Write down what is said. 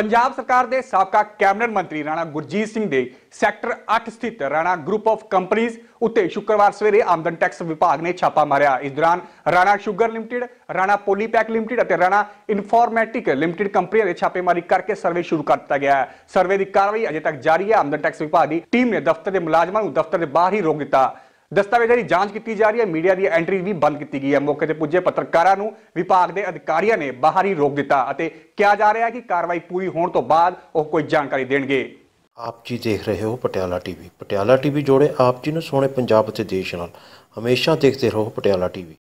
ਪੰਜਾਬ ਸਰਕਾਰ ਦੇ ਸਾਬਕਾ ਕੈਬਨਿਟ ਮੰਤਰੀ ਰਾਣਾ ਗੁਰਜੀਤ ਸਿੰਘ ਦੇ ਸੈਕਟਰ 8 ਸਥਿਤ ਰਾਣਾ ਗਰੁੱਪ ਆਫ ਕੰਪਨੀਆਂ ਉੱਤੇ ਸ਼ੁੱਕਰਵਾਰ ਸਵੇਰੇ ਆਮਦਨ ਟੈਕਸ ਵਿਭਾਗ ਨੇ ਛਾਪਾ ਮਾਰਿਆ ਇਸ ਦੌਰਾਨ Rana sugar limited Rana polypack limited ਅਤੇ ਰਾਣਾ ਇਨਫੋਰਮੈਟਿਕ ਲਿਮਟਿਡ ਕੰਪਨੀਆਂ ਦੇ ਛਾਪੇਮਾਰੀ ਕਰਕੇ ਸਰਵੇ ਸ਼ੁਰੂ ਕਰ ਦਿੱਤਾ ਗਿਆ ਹੈ ਸਰਵੇ ਦੀ ਕਾਰਵਾਈ ਅਜੇ ਤੱਕ ਜਾਰੀ ਹੈ ਆਮਦਨ ਟੈਕਸ ਵਿਭਾਗ ਦੀ ਟੀਮ ਨੇ ਦਫ਼ਤਰ ਦੇ ਮੁਲਾਜ਼ਮਾਂ ਨੂੰ ਦਫ਼ਤਰ ਦੇ ਬਾਹਰ ਹੀ ਰੋਕ ਦਿੱਤਾ ਦਸਤਾਵੇਜ਼ਾਂ ਦੀ ਜਾਂਚ ਕੀਤੀ ਜਾ ਰਹੀ ਹੈ ਮੀਡੀਆ ਦੀ ਐਂਟਰੀ ਵੀ ਬੰਦ ਕੀਤੀ ਗਈ ਹੈ ਮੌਕੇ ਤੇ ਪੁੱਜੇ ਪੱਤਰਕਾਰਾਂ ਨੂੰ ਵਿਭਾਗ ਦੇ ਅਧਿਕਾਰੀਆਂ ਨੇ ਬਾਹਰ ਹੀ ਰੋਕ ਦਿੱਤਾ ਅਤੇ ਕਿਹਾ ਜਾ ਰਿਹਾ ਹੈ ਕਿ ਕਾਰਵਾਈ ਪੂਰੀ ਹੋਣ ਤੋਂ ਬਾਅਦ ਉਹ ਕੋਈ ਜਾਣਕਾਰੀ ਦੇਣਗੇ ਆਪ ਜੀ ਦੇਖ ਰਹੇ ਹੋ ਪਟਿਆਲਾ ਟੀਵੀ ਪਟਿਆਲਾ ਟੀਵੀ ਜੋੜੇ ਆਪ ਜੀ ਨੂੰ ਸੋਹਣੇ ਪੰਜਾਬ ਅਤੇ ਦੇਸ਼ ਨਾਲ ਹਮੇਸ਼ਾ ਦੇਖਦੇ ਰਹੋ ਪਟਿਆਲਾ ਟੀਵੀ